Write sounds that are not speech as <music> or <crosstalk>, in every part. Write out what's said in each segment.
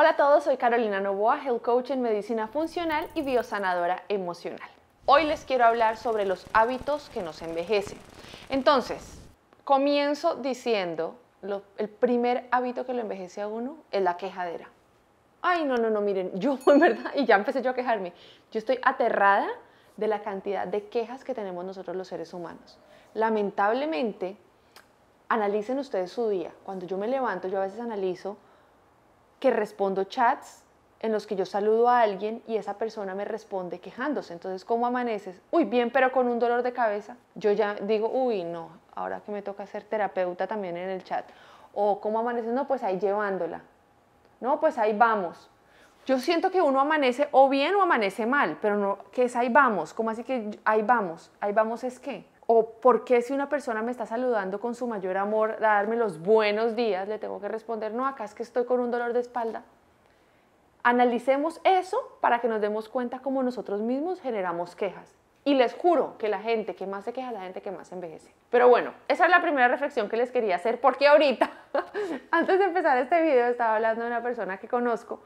Hola a todos, soy Carolina Novoa, Health Coach en Medicina Funcional y Biosanadora Emocional. Hoy les quiero hablar sobre los hábitos que nos envejecen. Entonces, comienzo diciendo, el primer hábito que lo envejece a uno es la quejadera. Ay, no, no, no, miren, <laughs> yo en verdad, y ya empecé yo a quejarme, yo estoy aterrada de la cantidad de quejas que tenemos nosotros los seres humanos. Lamentablemente, analicen ustedes su día. Cuando yo me levanto, yo a veces analizo que respondo chats en los que yo saludo a alguien y esa persona me responde quejándose. Entonces, ¿cómo amaneces? Uy, bien, pero con un dolor de cabeza. Yo ya digo, uy, no, ahora que me toca ser terapeuta también en el chat. O ¿cómo amaneces? No, pues ahí llevándola. No, pues ahí vamos. Yo siento que uno amanece o bien o amanece mal, pero no, que es ahí vamos. ¿Cómo así que ahí vamos? Ahí vamos es qué? o por qué si una persona me está saludando con su mayor amor darme los buenos días, le tengo que responder, no, acá es que estoy con un dolor de espalda. Analicemos eso para que nos demos cuenta cómo nosotros mismos generamos quejas. Y les juro que la gente que más se queja es la gente que más envejece. Pero bueno, esa es la primera reflexión que les quería hacer porque ahorita, <laughs> antes de empezar este video, estaba hablando de una persona que conozco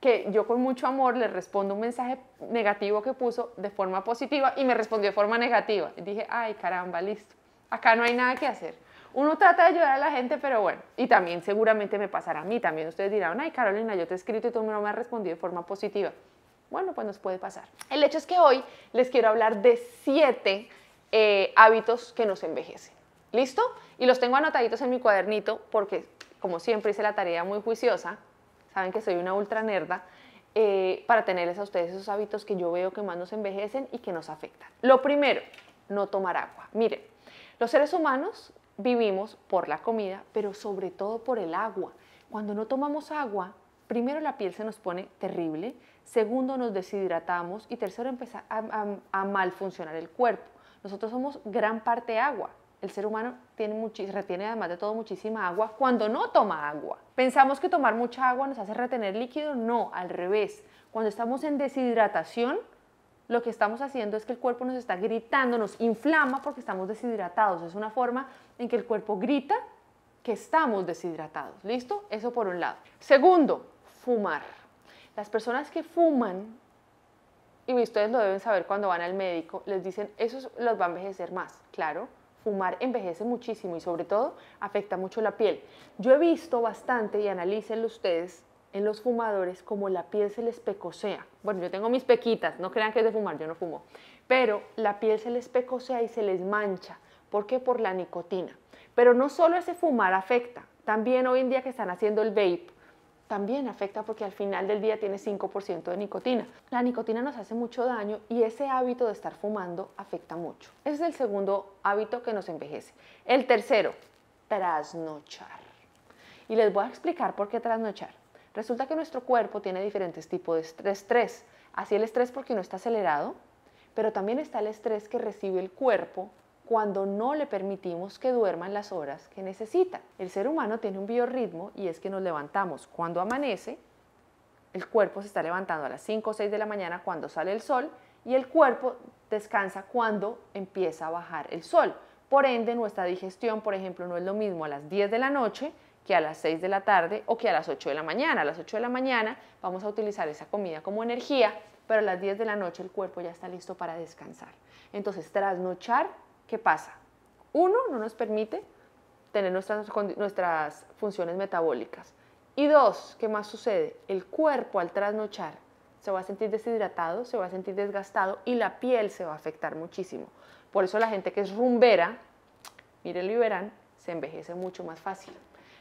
que yo con mucho amor le respondo un mensaje negativo que puso de forma positiva y me respondió de forma negativa. Y dije, ay caramba, listo, acá no hay nada que hacer. Uno trata de ayudar a la gente, pero bueno, y también seguramente me pasará a mí, también ustedes dirán, ay Carolina, yo te he escrito y tú no me has respondido de forma positiva. Bueno, pues nos puede pasar. El hecho es que hoy les quiero hablar de siete eh, hábitos que nos envejecen. ¿Listo? Y los tengo anotaditos en mi cuadernito porque, como siempre, hice la tarea muy juiciosa saben que soy una ultra nerda, eh, para tenerles a ustedes esos hábitos que yo veo que más nos envejecen y que nos afectan. Lo primero, no tomar agua. Miren, los seres humanos vivimos por la comida, pero sobre todo por el agua. Cuando no tomamos agua, primero la piel se nos pone terrible, segundo nos deshidratamos y tercero empieza a, a mal funcionar el cuerpo. Nosotros somos gran parte agua. El ser humano retiene además de todo muchísima agua cuando no toma agua. Pensamos que tomar mucha agua nos hace retener líquido, no, al revés. Cuando estamos en deshidratación, lo que estamos haciendo es que el cuerpo nos está gritando, nos inflama porque estamos deshidratados. Es una forma en que el cuerpo grita que estamos deshidratados. ¿Listo? Eso por un lado. Segundo, fumar. Las personas que fuman, y ustedes lo deben saber cuando van al médico, les dicen, eso los va a envejecer más, claro fumar envejece muchísimo y sobre todo afecta mucho la piel. Yo he visto bastante, y analícenlo ustedes, en los fumadores como la piel se les pecosea. Bueno, yo tengo mis pequitas, no crean que es de fumar, yo no fumo. Pero la piel se les pecosea y se les mancha. ¿Por qué? Por la nicotina. Pero no solo ese fumar afecta, también hoy en día que están haciendo el vape, también afecta porque al final del día tiene 5% de nicotina. La nicotina nos hace mucho daño y ese hábito de estar fumando afecta mucho. Ese es el segundo hábito que nos envejece. El tercero, trasnochar. Y les voy a explicar por qué trasnochar. Resulta que nuestro cuerpo tiene diferentes tipos de estrés. Así el estrés porque no está acelerado, pero también está el estrés que recibe el cuerpo cuando no le permitimos que duerman las horas que necesita. El ser humano tiene un biorritmo y es que nos levantamos cuando amanece, el cuerpo se está levantando a las 5 o 6 de la mañana cuando sale el sol y el cuerpo descansa cuando empieza a bajar el sol. Por ende, nuestra digestión, por ejemplo, no es lo mismo a las 10 de la noche que a las 6 de la tarde o que a las 8 de la mañana. A las 8 de la mañana vamos a utilizar esa comida como energía, pero a las 10 de la noche el cuerpo ya está listo para descansar. Entonces, trasnochar ¿Qué pasa? Uno, no nos permite tener nuestras, funciones metabólicas. Y dos, ¿qué más sucede? El cuerpo al trasnochar se va a sentir deshidratado, se va a sentir desgastado y la piel se va a afectar muchísimo. Por eso la gente que es rumbera, mire y verán, se envejece mucho más fácil.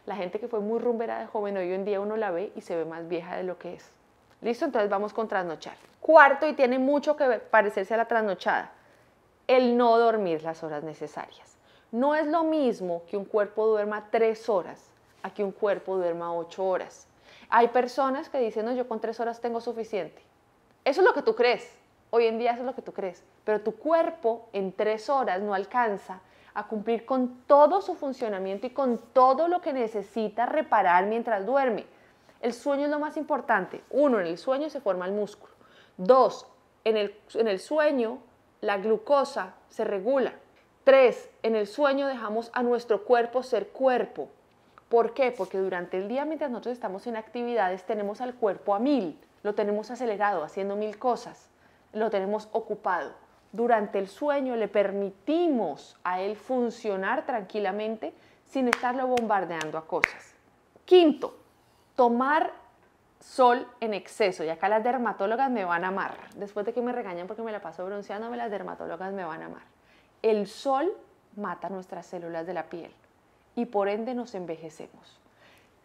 La gente que fue muy rumbera de joven hoy en día uno la ve y se ve más vieja de lo que es. ¿Listo? Entonces vamos con trasnochar. Cuarto, y tiene mucho que parecerse a la trasnochada, el no dormir las horas necesarias. No es lo mismo que un cuerpo duerma tres horas a que un cuerpo duerma ocho horas. Hay personas que dicen, no, yo con tres horas tengo suficiente. Eso es lo que tú crees. Hoy en día eso es lo que tú crees. Pero tu cuerpo en tres horas no alcanza a cumplir con todo su funcionamiento y con todo lo que necesita reparar mientras duerme. El sueño es lo más importante. Uno, en el sueño se forma el músculo. Dos, en el, en el sueño la glucosa se regula. Tres, en el sueño dejamos a nuestro cuerpo ser cuerpo. ¿Por qué? Porque durante el día, mientras nosotros estamos en actividades, tenemos al cuerpo a mil, lo tenemos acelerado, haciendo mil cosas, lo tenemos ocupado. Durante el sueño le permitimos a él funcionar tranquilamente sin estarlo bombardeando a cosas. Quinto, tomar sol en exceso. Y acá las dermatólogas me van a amar. Después de que me regañan porque me la paso bronceándome, las dermatólogas me van a amar. El sol mata nuestras células de la piel y por ende nos envejecemos.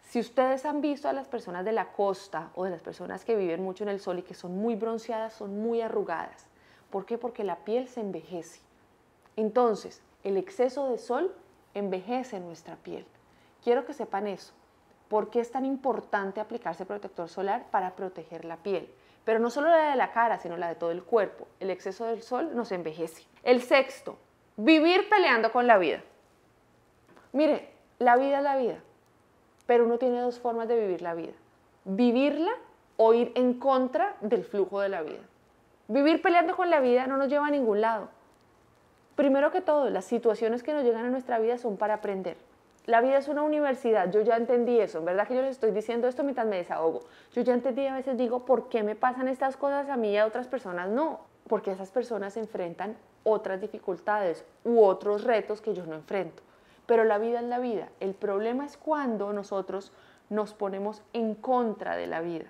Si ustedes han visto a las personas de la costa o de las personas que viven mucho en el sol y que son muy bronceadas, son muy arrugadas. ¿Por qué? Porque la piel se envejece. Entonces, el exceso de sol envejece nuestra piel. Quiero que sepan eso. ¿Por qué es tan importante aplicarse protector solar para proteger la piel? Pero no solo la de la cara, sino la de todo el cuerpo. El exceso del sol nos envejece. El sexto, vivir peleando con la vida. Mire, la vida es la vida, pero uno tiene dos formas de vivir la vida. Vivirla o ir en contra del flujo de la vida. Vivir peleando con la vida no nos lleva a ningún lado. Primero que todo, las situaciones que nos llegan a nuestra vida son para aprender la vida es una universidad, yo ya entendí eso, en verdad que yo les estoy diciendo esto mientras me desahogo. Yo ya entendí, a veces digo, ¿por qué me pasan estas cosas a mí y a otras personas no? Porque esas personas enfrentan otras dificultades u otros retos que yo no enfrento. Pero la vida es la vida. El problema es cuando nosotros nos ponemos en contra de la vida,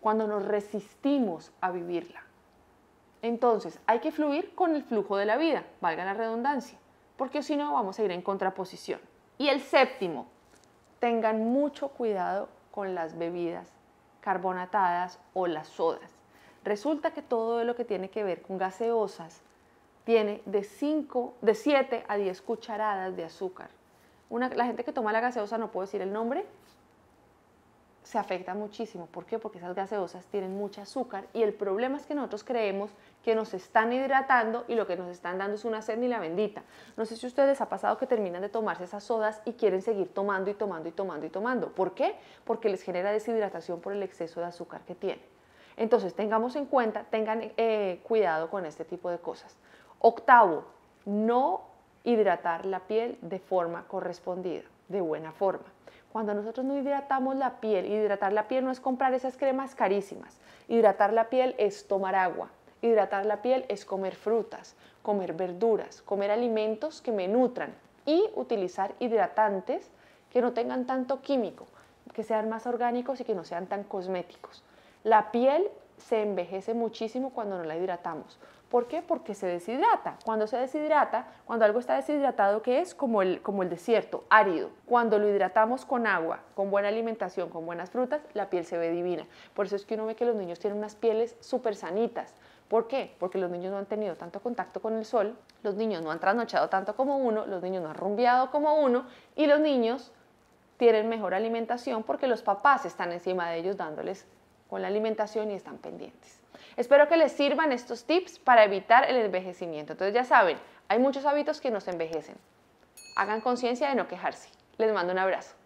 cuando nos resistimos a vivirla. Entonces, hay que fluir con el flujo de la vida, valga la redundancia, porque si no vamos a ir en contraposición. Y el séptimo, tengan mucho cuidado con las bebidas carbonatadas o las sodas. Resulta que todo lo que tiene que ver con gaseosas tiene de, 5, de 7 a 10 cucharadas de azúcar. la gente que toma la gaseosa, no puedo decir el nombre, se afecta muchísimo. ¿Por qué? Porque esas gaseosas tienen mucho azúcar y el problema es que nosotros creemos que nos están hidratando y lo que nos están dando es una sed ni la bendita. No sé si ustedes ha pasado que terminan de tomarse esas sodas y quieren seguir tomando y tomando y tomando y tomando. ¿Por qué? Porque les genera deshidratación por el exceso de azúcar que tienen. Entonces, tengamos en cuenta, tengan eh, cuidado con este tipo de cosas. Octavo, no hidratar la piel de forma correspondida, de buena forma. Cuando nosotros no hidratamos la piel, hidratar la piel no es comprar esas cremas carísimas. Hidratar la piel es tomar agua, Hidratar la piel es comer frutas, comer verduras, comer alimentos que me nutran y utilizar hidratantes que no tengan tanto químico, que sean más orgánicos y que no sean tan cosméticos. La piel se envejece muchísimo cuando no la hidratamos. ¿Por qué? Porque se deshidrata. Cuando se deshidrata, cuando algo está deshidratado, que es como el, como el desierto, árido. Cuando lo hidratamos con agua, con buena alimentación, con buenas frutas, la piel se ve divina. Por eso es que uno ve que los niños tienen unas pieles súper sanitas, ¿Por qué? Porque los niños no han tenido tanto contacto con el sol, los niños no han trasnochado tanto como uno, los niños no han rumbeado como uno y los niños tienen mejor alimentación porque los papás están encima de ellos dándoles con la alimentación y están pendientes. Espero que les sirvan estos tips para evitar el envejecimiento. Entonces ya saben, hay muchos hábitos que nos envejecen. Hagan conciencia de no quejarse. Les mando un abrazo.